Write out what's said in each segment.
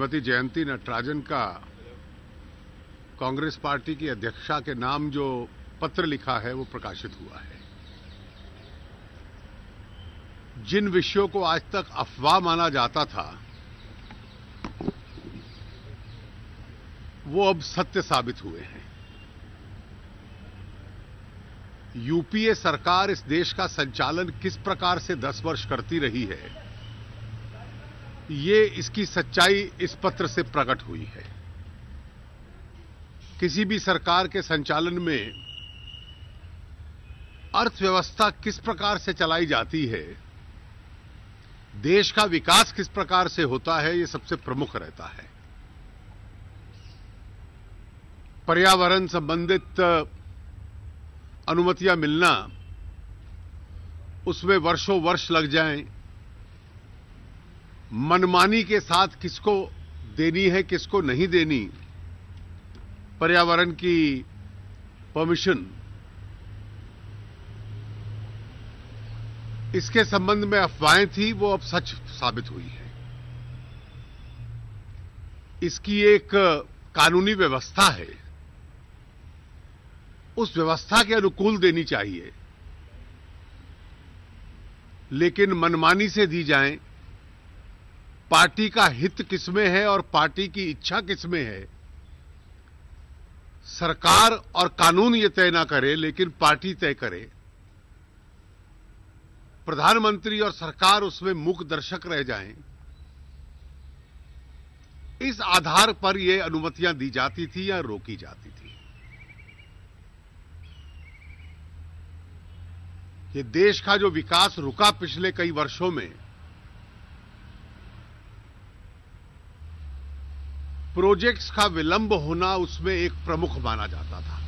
श्रीमती जयंती नटराजन का कांग्रेस पार्टी की अध्यक्षा के नाम जो पत्र लिखा है वो प्रकाशित हुआ है जिन विषयों को आज तक अफवाह माना जाता था वो अब सत्य साबित हुए हैं यूपीए सरकार इस देश का संचालन किस प्रकार से 10 वर्ष करती रही है ये इसकी सच्चाई इस पत्र से प्रकट हुई है किसी भी सरकार के संचालन में अर्थव्यवस्था किस प्रकार से चलाई जाती है देश का विकास किस प्रकार से होता है ये सबसे प्रमुख रहता है पर्यावरण संबंधित अनुमतियां मिलना उसमें वर्षों वर्ष लग जाएं मनमानी के साथ किसको देनी है किसको नहीं देनी पर्यावरण की परमिशन इसके संबंध में अफवाहें थी वो अब सच साबित हुई है इसकी एक कानूनी व्यवस्था है उस व्यवस्था के अनुकूल देनी चाहिए लेकिन मनमानी से दी जाएं पार्टी का हित किसमें है और पार्टी की इच्छा किसमें है सरकार और कानून ये तय ना करे लेकिन पार्टी तय करे प्रधानमंत्री और सरकार उसमें मुख दर्शक रह जाएं इस आधार पर ये अनुमतियां दी जाती थी या रोकी जाती थी ये देश का जो विकास रुका पिछले कई वर्षों में प्रोजेक्ट्स का विलंब होना उसमें एक प्रमुख माना जाता था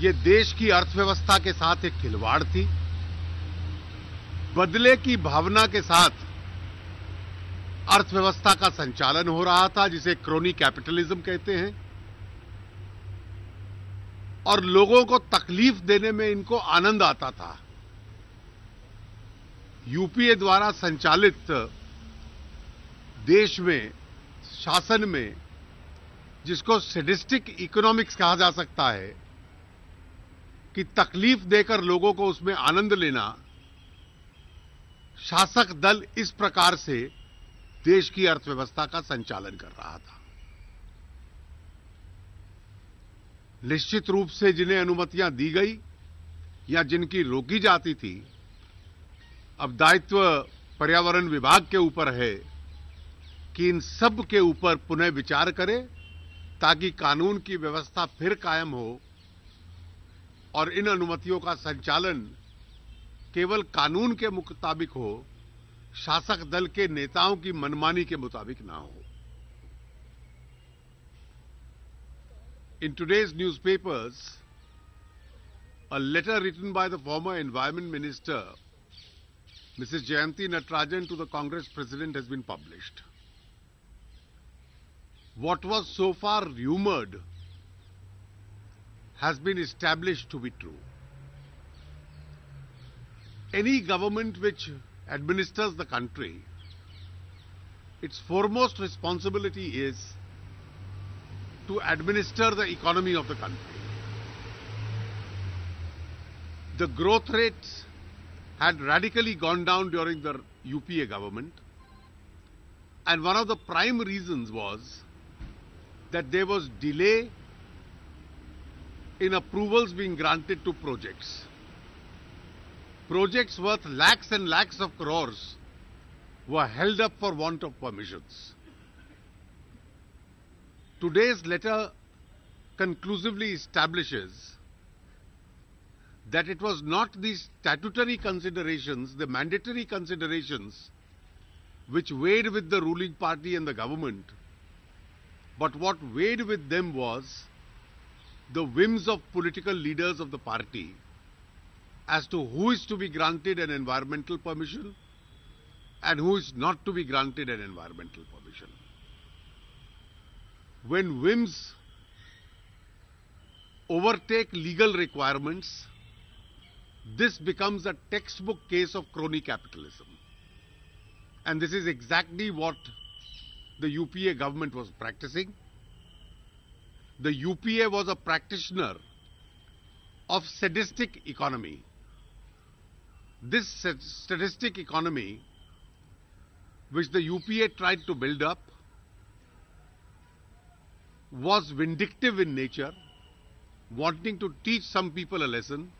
ये देश की अर्थव्यवस्था के साथ एक खिलवाड़ थी बदले की भावना के साथ अर्थव्यवस्था का संचालन हो रहा था जिसे क्रोनी कैपिटलिज्म कहते हैं और लोगों को तकलीफ देने में इनको आनंद आता था यूपीए द्वारा संचालित देश में शासन में जिसको सेडिस्टिक इकोनॉमिक्स कहा जा सकता है कि तकलीफ देकर लोगों को उसमें आनंद लेना शासक दल इस प्रकार से देश की अर्थव्यवस्था का संचालन कर रहा था निश्चित रूप से जिन्हें अनुमतियां दी गई या जिनकी रोकी जाती थी अब दायित्व पर्यावरण विभाग के ऊपर है कि इन सब के ऊपर पुनः विचार करें ताकि कानून की व्यवस्था फिर कायम हो और इन अनुमतियों का संचालन केवल कानून के मुताबिक हो शासक दल के नेताओं की मनमानी के मुताबिक ना हो in today's newspapers a letter written by the former environment minister Mrs Jayanthi Natarajan to the Congress president has been published what was so far rumored has been established to be true. Any government which administers the country, its foremost responsibility is to administer the economy of the country. The growth rates had radically gone down during the UPA government, and one of the prime reasons was that there was delay in approvals being granted to projects. Projects worth lakhs and lakhs of crores were held up for want of permissions. Today's letter conclusively establishes that it was not these statutory considerations, the mandatory considerations, which weighed with the ruling party and the government but what weighed with them was the whims of political leaders of the party as to who is to be granted an environmental permission and who is not to be granted an environmental permission. When whims overtake legal requirements, this becomes a textbook case of crony capitalism. And this is exactly what the UPA government was practicing. The UPA was a practitioner of sadistic economy. This sadistic economy, which the UPA tried to build up, was vindictive in nature, wanting to teach some people a lesson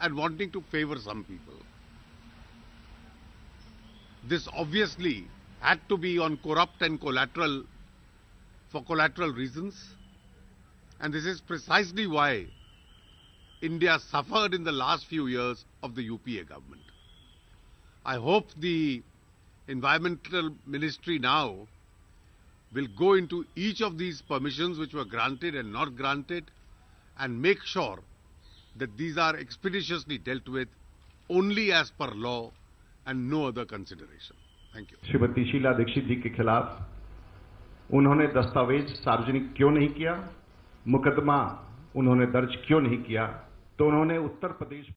and wanting to favor some people. This obviously had to be on corrupt and collateral for collateral reasons. And this is precisely why India suffered in the last few years of the UPA government. I hope the Environmental Ministry now will go into each of these permissions which were granted and not granted and make sure that these are expeditiously dealt with only as per law and no other consideration. Thank you Shrimati Sheila Dikshit ji के खिलाफ उन्होंने दस्तावेज सार्वजनिक क्यों नहीं किया मुकदमा उन्होंने दर्ज क्यों नहीं किया तो उन्होंने उत्तर प्रदेश